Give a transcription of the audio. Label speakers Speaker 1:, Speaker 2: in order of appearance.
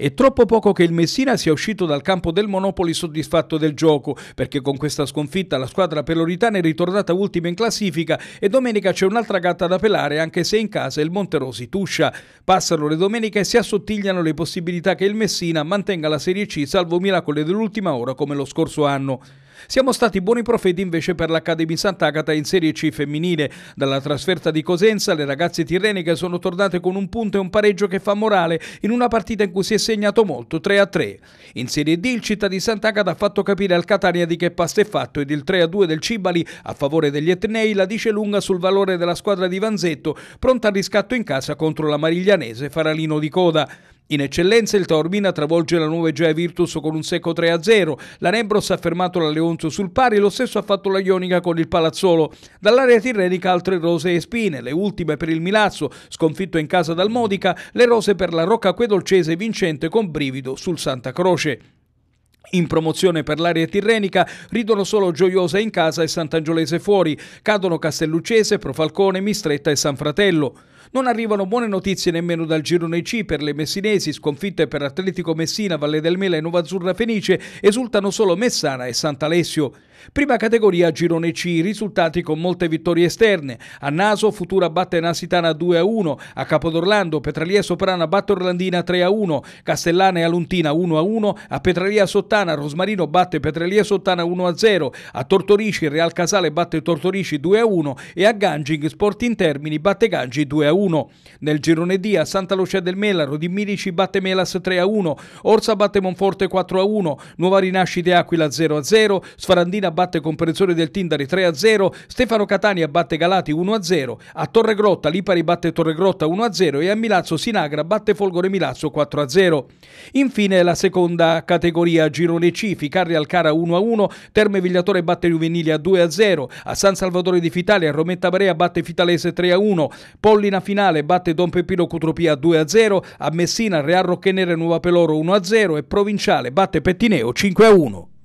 Speaker 1: È troppo poco che il Messina sia uscito dal campo del Monopoli soddisfatto del gioco, perché con questa sconfitta la squadra peloritana è ritornata ultima in classifica e domenica c'è un'altra gatta da pelare anche se in casa il Monterosi tuscia. Passano le domeniche e si assottigliano le possibilità che il Messina mantenga la Serie C salvo miracoli dell'ultima ora come lo scorso anno. Siamo stati buoni profeti invece per l'Accademia Sant'Agata in Serie C femminile. Dalla trasferta di Cosenza le ragazze tirreniche sono tornate con un punto e un pareggio che fa morale in una partita in cui si è segnato molto 3-3. In Serie D il città di Sant'Agata ha fatto capire al Catania di che pasta è fatto ed il 3-2 del Cibali a favore degli Etnei la dice lunga sul valore della squadra di Vanzetto pronta al riscatto in casa contro la Mariglianese Faralino di Coda. In eccellenza il Taormina travolge la nuova Egea Virtus con un secco 3-0, la Nembros ha fermato la Leonzo sul pari e lo stesso ha fatto la Ionica con il Palazzolo. Dall'area tirrenica altre rose e spine, le ultime per il Milazzo, sconfitto in casa dal Modica, le rose per la Rocca Quedolcese vincente con brivido sul Santa Croce. In promozione per l'area tirrenica ridono solo Gioiosa in casa e Sant'Angiolese fuori, cadono Castelluccese, Profalcone, Mistretta e San Fratello. Non arrivano buone notizie nemmeno dal girone C per le messinesi, sconfitte per Atletico Messina, Valle del Mela e Novazzurra Fenice, esultano solo Messana e Sant'Alessio. Prima categoria girone C, risultati con molte vittorie esterne. A Naso Futura batte Nasitana 2-1, a, Capodorlando Petralia Soprana batte Orlandina 3-1, Castellana e Aluntina 1-1, a, Petralia Sottana Rosmarino batte Petralia Sottana 1-0, a, Tortorici Real Casale batte Tortorici 2-1 e a Ganging Sport Intermini batte Gangi 2-1. 3-1. Nel girone D a Santa Lucia del Mela, Rodimilici batte Melas 3-1, Orsa batte Monforte 4-1, Nuova Rinascita e Aquila 0-0, Sfarandina batte Comprensore del Tindari 3-0, Stefano Catania batte Galati 1-0, a Torre Grotta Lipari batte Torre Grotta 1-0 e a Milazzo Sinagra batte Folgore Milazzo 4-0. Infine la seconda categoria girone C, Ficarri Alcara 1-1, Terme Vigliatore batte Juvenilia 2-0, a San Salvatore di Fitalia Rometta Barea batte Fitalese 3-1, Pollina finale batte Don Pepino Cutropia 2-0, a Messina Real Rocchenere Nuova Peloro 1-0 e Provinciale batte Pettineo 5-1.